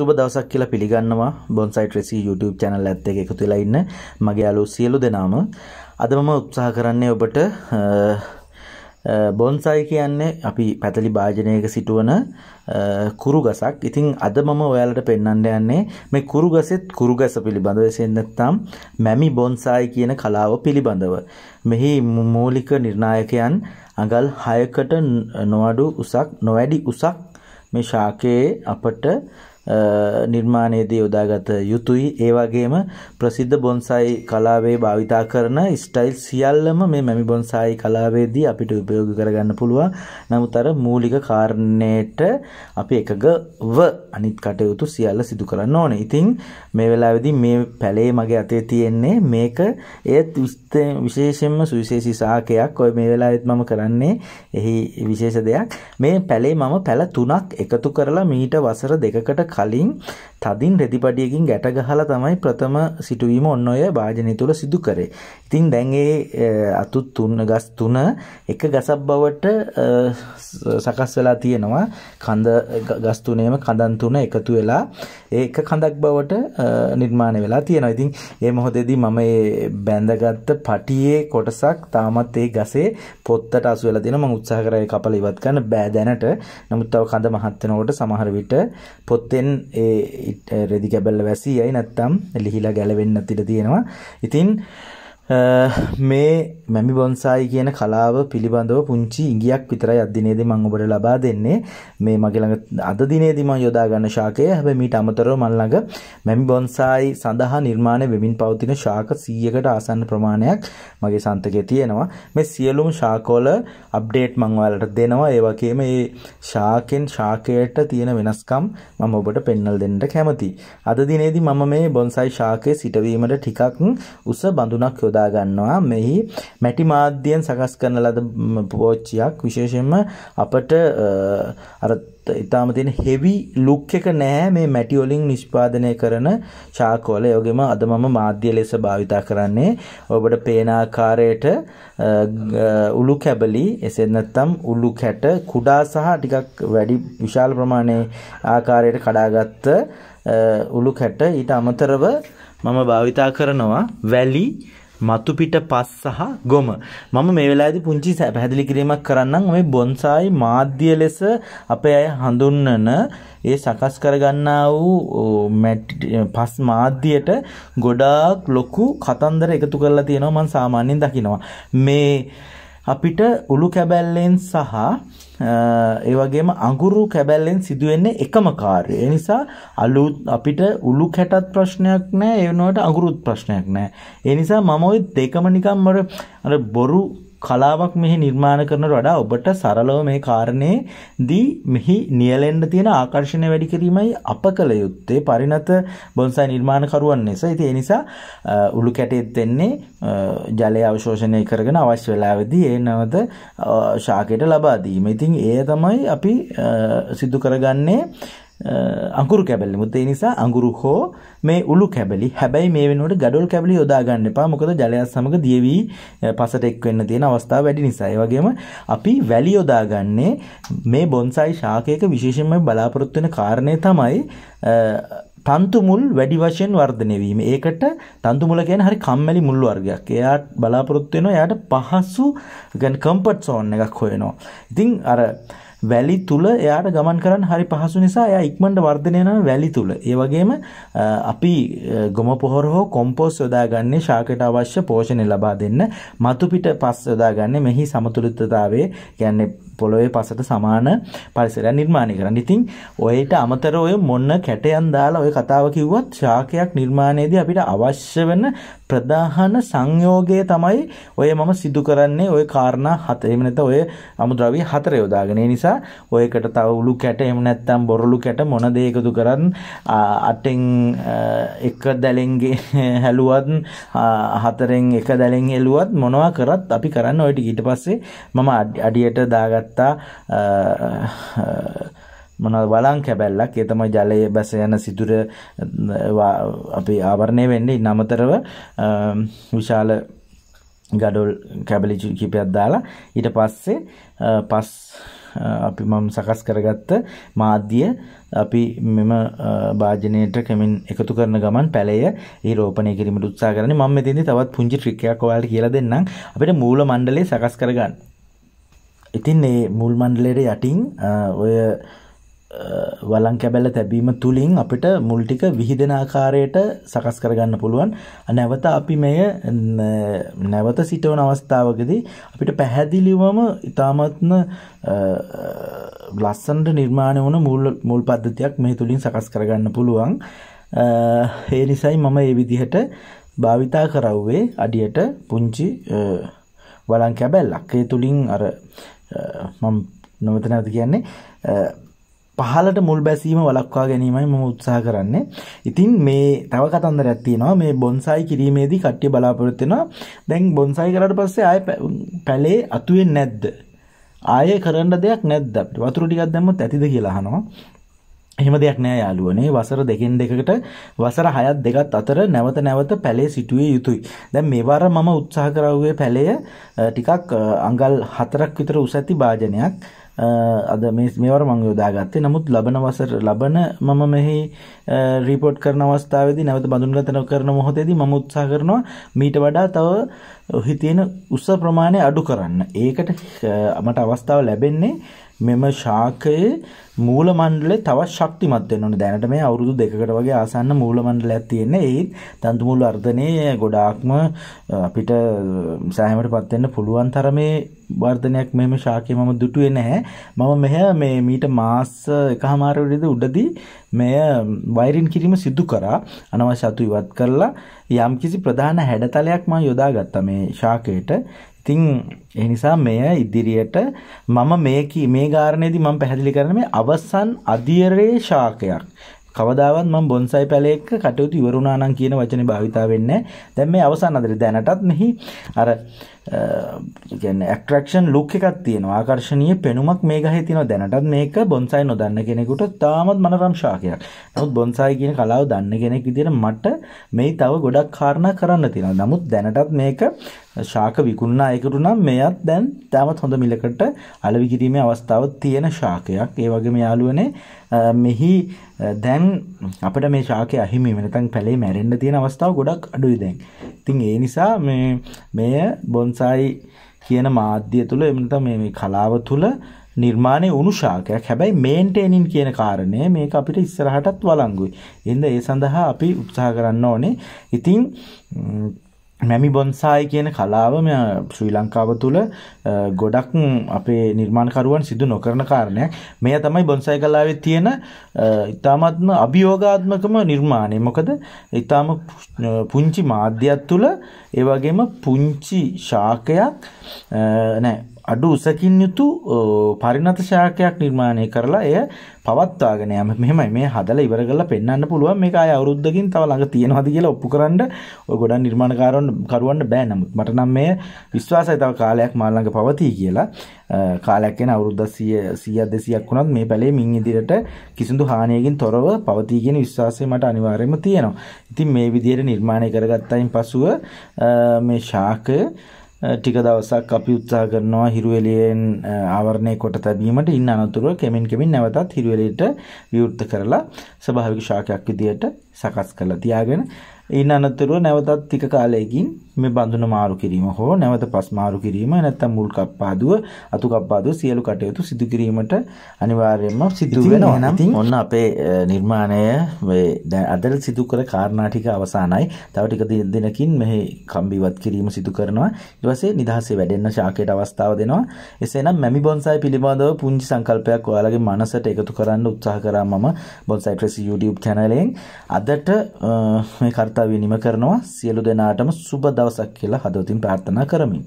සුබ දවසක් කියලා පිළිගන්නවා බොන්සයි ට්‍රෙසි YouTube channel ඇත් එක්ක එකතු වෙලා ඉන්න මගේ යාළුවෝ සියලු දෙනාම අද මම උත්සාහ කරන්නේ ඔබට බොන්සයි කියන්නේ අපි පැතලි භාජනයක සිටවන කුරු ගසක්. ඉතින් අද මම ඔයාලට පෙන්වන්න යන්නේ මේ කුරු ගසෙත් කුරු ගස පිළිබඳව එසෙන් නැත්නම් මැමි බොන්සයි කියන කලාව පිළිබඳව. මෙහි මූලික නිර්ණායකයන් අඟල් 6කට නොඅඩු උසක් නොවැඩි උසක් මේ ශාකයේ අපට නිර්මාණයේදී යොදාගත යුතුයි ඒවගේම ප්‍රසිද්ධ බොන්සයි කලාවේ භාවිතා කරන ස්ටයිල් සියල්ලම මේ මැමි බොන්සායි කලාවේදී අපිට උපයෝග කරගන්න පුළුවන් නමුත් අර මූලික කාරණයට අපි එකගව අනිත් කටයුතු සියල්ල සිදු කරන්න ඕන ඉතින් මේ වෙලාවෙදී මේ පැලේ මගේ අතේ තියෙන්නේ මේක ඒත් විශේෂෙන්ම සුවිශේෂී සාකයක් ඔය මේ වෙලාවෙත් මම කරන්නේ එහි විශේෂ දෙයක් මේ පැලේ මම පැල තුනක් එකතු කරලා මීට වසර දෙකකට Kalim තදින් රෙදිපඩියකින් ගැට ගහලා තමයි ප්‍රථම සිටුවීම ඔන්න ඔය භාජනය තුළ සිදු කරේ. ඉතින් දැන් ඒ අතු තුන ගස් තුන එක ගසක් බවට සකස් වෙලා තියෙනවා. කඳ ගස් තුනේම කඳන් තුන එකතු වෙලා ඒක කඳක් බවට නිර්මාණය වෙලා තියෙනවා. ඉතින් මේ මොහොතේදී මම මේ බැඳගත්ත පටියේ කොටසක් තාමත් ඒ ගසේ පොත්තට අසු වෙලා තියෙනවා. මම උත්සාහ කරා ඒ කපල ඉවත් කරන්න බෑ දැනට. නමුත් තව කඳ මහත් වෙනකොට සමහර විට පොත්තෙන් ඒ රෙදි කැබල්ල වැසී යයි නැත්තම් ලිහිලා ගැලවෙන්න තිට තියෙනවා ඉතින් මේ මැමි බොන්සායි කියන කලාව පිළිබඳව පුංචි ඉඟියක් විතරයි අද දිනේදී මම ඔබට ලබා දෙන්නේ මේ මගේ ළඟ අද දිනේදී මම යොදා ගන්න ශාකය හැබැයි මීට අමතරව මම ළඟ මැමි බොන්සායි සඳහා නිර්මාණය වෙමින් පවතින ශාක 100කට ආසන්න ප්‍රමාණයක් මගේ සන්තකයේ තියෙනවා මේ සියලුම ශාකවල අප්ඩේට් මම ඔයාලට දෙනවා ඒ වගේම මේ ශාකෙන් ශාකයට තියෙන වෙනස්කම් මම ඔබට පෙන්වලා දෙන්නට කැමතියි අද දිනේදී මම මේ බොන්සායි ශාකයේ සිටවීමට ටිකක් උස බඳුනක් යොදා යොදා ගන්නවා මෙහි මැටි මාධ්‍යයෙන් සකස් කරන ලද පෝච්චියක් විශේෂයෙන්ම අපට අර ඉතාම තියෙන හෙවි ලුක් එක නෑ මේ මැටි වලින් නිෂ්පාදනය කරන චාකෝල. ඒ වගේම අද මම මාධ්‍ය ලෙස භාවිතා කරන්නේ ඔබට පේන ආකාරයට උළු කැබලි එසේ නැත්නම් උළු කැට කුඩා සහ ටිකක් වැඩි විශාල ප්‍රමාණයේ ආකාරයට කඩාගත්ත උළු කැට ඊට අමතරව මම භාවිතා කරනවා වැලි මතු පිට පස් සහ ගොම මම මේ වෙලාවේදී පුංචි පැහැදිලි කිරීමක් කරන්නම් මේ බොන්සායි මාධ්‍ය ලෙස අපේ අය හඳුන්වන ඒ සකස් කරගන්නා වූ පස් මාධ්‍යයට ගොඩාක් ලොකු කතන්දර එකතු කරලා තියෙනවා මම සාමාන්‍යයෙන් දකිනවා මේ අපිට උළු කැබැල්ලෙන් සහ ඒ වගේම අඟුරු කැබැල්ලෙන් සිදුවෙන්නේ එකම කාර්යය. ඒ නිසා අලුත් අපිට උළු කැටත් ප්‍රශ්නයක් නැහැ. ඒ වෙනුවට අඟුරුත් ප්‍රශ්නයක් නැහැ. ඒ නිසා මම ওই දෙකම නිකම්ම අර බොරු කලාවක් මෙහි නිර්මාණ කරනට වඩා ඔබට සරලව මේ කාරණේ දී මෙහි නියලෙන්ඩ තියෙන ආකර්ශණය වැඩි කිරීමයි අප කළ යුත්තේ පරිණත බොන්සයි නිර්මාණකරුවන් නිසා ඉති එනිසා උළු කැටෙත් දෙන්නේ ජලය අවශෝෂණය කරගෙන අවශ්‍ය වෙලාවෙදී ඒ නවත ශාකයට ලබාදීම ඉතින් ඒ තමයි අපි සිදු කරගන්නේ අඟුරු කැබලි මුද ඒ නිසා අඟුරු හෝ මේ උළු කැබලි හැබැයි මේ වෙනකොට ගඩොල් කැබලි යොදා ගන්න එපා මොකද ජලයත් සමග දිය වී පසට එක් වෙන්න තියෙන අවස්ථා වැඩි නිසා ඒ වගේම අපි වැලි යොදාගන්නේ මේ බොන්සයි ශාකයක විශේෂයෙන්ම බලාපොරොත්තු වෙන කාරණේ තමයි තන්තු මුල් වැඩි වශයෙන් වර්ධනය වීම. ඒකට තන්තු මුල කියන්නේ හරි කම්මැලි මුල් වර්ගයක්. එයාට බලාපොරොත්තු වෙනවා එයාට පහසු ගැන කම්ෆර්ට් සෝන් එකක් හොයනවා. ඉතින් අර වැලි තුල එයාට ගමන් කරන්න හරි පහසු නිසා එයා ඉක්මනට වර්ධනය වෙනවා වැලි තුල. ඒ වගේම අපි ගොම පොහොර හෝ කොම්පෝස්ට් යොදාගන්නේ ශාකයට අවශ්‍ය පෝෂණ ලබා දෙන්න. මතු පිට පස් යොදාගන්නේ මෙහි සමතුලිතතාවයේ කියන්නේ පොළොවේ පසට සමාන පරිසරයක් නිර්මාණය කරන්න. ඉතින් ඔයට අමතර ඔය මොන්න කැටයන් දාලා ඔය කතාව කිව්වත් ශාකයක් නිර්මාණයේදී අපිට අවශ්‍ය වෙන ප්‍රධාන සංයෝගය තමයි ඔය මම සිදු කරන්නේ ඔය කාරණා හත. එහෙම නැත්නම් ඔය අමුද්‍රව්‍ය හතර යොදාගෙන. ඒ නිසා ඔයකට තව උළු කැට එහෙම නැත්නම් බොරළු කැට මොන දේ එකතු කරන් අටෙන් එක දැලෙන් හැලුවත් හතරෙන් එක දැලෙන් හෙලුවත් මොනවා කරත් අපි කරන්න ඔය ටික ඊට පස්සේ මම අඩියට දාගත්ත ගත්තා මොනල් වලං කැබැල්ලක් ඒතම ජලය බැස යන සිදුර අපි ආවරණය වෙන්නේ නමතරව විශාල ගඩොල් කැබලි කිපයක් දාලා ඊට පස්සේ පස් අපි මම සකස් කරගත්ත මාධ්‍ය අපි මෙම භාජනයට කැමින් එකතු කරන ගමන් පැලය ඒ රෝපණය කිරීමට උත්සාහ කරන්නේ මම මෙතෙන්දී තවත් පුංචි ට්‍රික් එකක් ඔයාලට කියලා දෙන්නම් අපිට මූල මණ්ඩලය සකස් කරගන්න ඉතින් ඒ මුල් මණ්ඩලෙට යටින් ඔය වලං කැබැල්ල තැබීම තුළින් අපිට මුල්ටික විහිදෙන ආකාරයට සකස් කරගන්න පුළුවන් නැවත අපි මෙය නැවත සිටවන අවස්ථාවකදී අපිට පැහැදිලිවම ඉතාමත්ම ලස්සන්ට නිර්මාණය වන මුල් මුල් පද්ධතියක් මේ තුළින් සකස් කරගන්න පුළුවන් ඒ නිසයි මම ඒ විදිහට භාවිතා කරව්වේ අඩියට පුංචි වලං කැබැල්ලක් ඒ තුළින් අර මම නොමත නැවත කියන්නේ පහලට මුල් බැසීම වලක්වා ගැනීමයි මම උත්සාහ කරන්නේ. ඉතින් මේ තව කතන්දරයක් තියෙනවා මේ බොන්සයි කිරීමේදී කට්ටිය බලාපොරොත්තු වෙනවා. දැන් බොන්සයි කරාට පස්සේ ආයේ පැලේ අතු නැද්ද? ආයේ කරන්න දෙයක් නැද්ද අපිට? වතුර ටිකක් දැම්මොත් ඇතිද කියලා අහනවා. එහෙම දෙයක් නෑ යාලුවනේ වසර දෙකෙන් දෙකට වසර හයත් දෙකත් අතර නැවත නැවත පැලේ සිටුවේ යුතුයි. දැන් මේ වාර මම උත්සාහ කරවුවේ පැලය ටිකක් අඟල් 4ක් විතර උස ඇති භාජනයක්. අද මේ මේවර මම යොදාගත්තේ. නමුත් ලබන වසර ලබන මම මෙහි රිපෝට් කරන අවස්ථාවේදී නැවත බඳුන්ගතන කරන මොහොතේදී මම උත්සාහ කරනවා මීට වඩා තව හිතේන උස ප්‍රමාණය අඩු කරන්න. ඒකට මට අවස්ථාව ලැබෙන්නේ මෙම ශාකයේ මූල මණ්ඩලේ තවත් ශක්තිමත් වෙන්න ඕනේ. දැනට මේ අවුරුදු දෙකකට වගේ ආසන්න මූල මණ්ඩලයක් තියෙන්නේ. ඒත් තන්තු මූල වර්ධනයේ ගොඩාක්ම අපිට සෑහීමටපත් වෙන්න පුළුවන් තරමේ වර්ධනයක් මෙම ශාකයේ මම දුටුවේ නැහැ. මම මෙහ මේ මීට මාස එකහමාර විතර උඩදී මෙය වයරින් කිරීම සිදු කරා. අනවශ්‍ය අතු ඉවත් කරලා යම්කිසි ප්‍රධාන හැඩතලයක් මම යොදාගත්තා මේ ශාකයට. ඉතින් ඒ නිසා මෙය ඉදිරියට මම මේ මේ ගාර්ණයේදී මම පැහැදිලි කරන මේ අවසන් අධියරේ ශාකයක්. කවදාවත් මම බොන්සයි පැලේක කටයුතු ඉවරුණා නම් කියන වචනේ භාවිතා වෙන්නේ දැන් මේ අවසන් අතරේ දැනටත් මෙහි අර කියන්නේ ඇට්‍රැක්ෂන් ලුක් එකක් තියෙනවා ආකර්ෂණීය පෙනුමක් මේ ගහේ තියෙනවා දැනටත් මේක බොන්සයි නොදන්න කෙනෙකුට තාමත් මනරම් ශාකයක්. නමුත් බොන්සයි කියන කලාව දන්න කෙනෙක් විදිහට මට මේ තව ගොඩක් කාරණා කරන්න තියෙනවා. නමුත් දැනටත් මේක ශාක විකුණනායකට නම් මෙයත් දැන් තාමත් හොඳ මිලකට අලවි කිරීමේ අවස්ථාව තියෙන ශාකයක් ඒ වගේම යාළුවනේ මෙහි දැන් අපිට මේ ශාකය අහිමි වෙනතන් පැලේ මැරෙන්න තියෙන අවස්ථාව ගොඩක් අඩුයි දැන්. ඉතින් ඒ නිසා මේ මෙය බොන්සායි කියන මාධ්‍ය තුළ එමත මේ කලාව තුළ නිර්මාණය උණු ශාකයක් හැබැයි මේන්ටේනින් කියන කාරණය මේක අපිට ඉස්සරහටත් වලංගුයි. එන්ද ඒ සඳහා අපි උත්සාහ කරන්න ඕනේ. ඉතින් මැමි බොන්සායි කියන කලාව ශ්‍රී ලංකාව තුළ ගොඩක් අපේ නිර්මාණකරුවන් සිදු නොකරන කාරණයක් මෙය තමයි බොන්සයි කලාවේ තියෙන ඉතාමත්ම අභියෝගාත්මකම නිර්මාණය මොකද ඉතාම පුංචි මාධ්‍යයක් තුළ ඒවගේම පුංචි ශාකයක් නෑ අඩු උසකින් යුතු පරිණත ශාකයක් නිර්මාණය කරලා එය පවත්වාගෙන යම මෙහෙමයි මේ හදලා ඉවර කරලා පෙන්වන්න පුළුවන් මේක ආය අවුරුද්දකින් තව ළඟ තියෙනවද කියලා ඔප්පු කරන්න ඔය ගොඩක් නිර්මාණකාරවන්න කරුවන්න බෑ නමුත් මට නම් මේ විශ්වාසයි තව කාලයක් මා ළඟ පවතී කියලා කාලයක් යන අවුරුද්ද 100 200ක් වුණත් මේ පැලේ මින් ඉදිරියට කිසිදු හානියකින් තොරව පවතී කියන විශ්වාසය මට අනිවාර්යයෙන්ම තියෙනවා. ඉතින් මේ විදිහට නිර්මාණය කරගත්තයින් පසුව මේ ශාකය ටික දවසක් අපි උත්සාහ කරනවා හිරුවෙලියෙන් ආවරණය කොට තැබීමට ඉන්න අනතුරුව කෙමින් කෙමින් නැවතත් හිරුවෙලියට විවෘත කරලා ස්වභාවික ශාකයක් විදියට සකස් කරලා තියාගෙන ඉන් අනතුරුව නැවතත් ටික කාලයකින් මේ බඳුන මාරු කිරීම හෝ නැවත පස් මාරු කිරීම නැත්නම් මුල් කප්පාදුව අතු කප්පාදුව සියලු කටයුතු සිදු කිරීමට අනිවාර්යයෙන්ම සිදු වෙනවා. ඉතින් ඔන්න අපේ නිර්මාණය මේ දැන් අදල් සිදු කර කාරණා ටික අවසానයි. තව ටික දිනකින් මෙහි කම්බිවත් කිරීම සිදු කරනවා. ඊට පස්සේ නිදහසේ වැඩෙන්න ශාකයට අවස්ථාව දෙනවා. එසේනම් මැමි බොන්සයි පිළිබඳව පුංචි සංකල්පයක් ඔයාලගේ මනසට එකතු කරන්න උත්සාහ කරා මම බොන්සයි ට්‍රෙස් YouTube channel එකෙන් අදට මේ කර්ත කවිය නිම කරනවා සියලු දෙනාටම සුබ දවසක් කියලා හදවතින් ප්‍රාර්ථනා කරමින්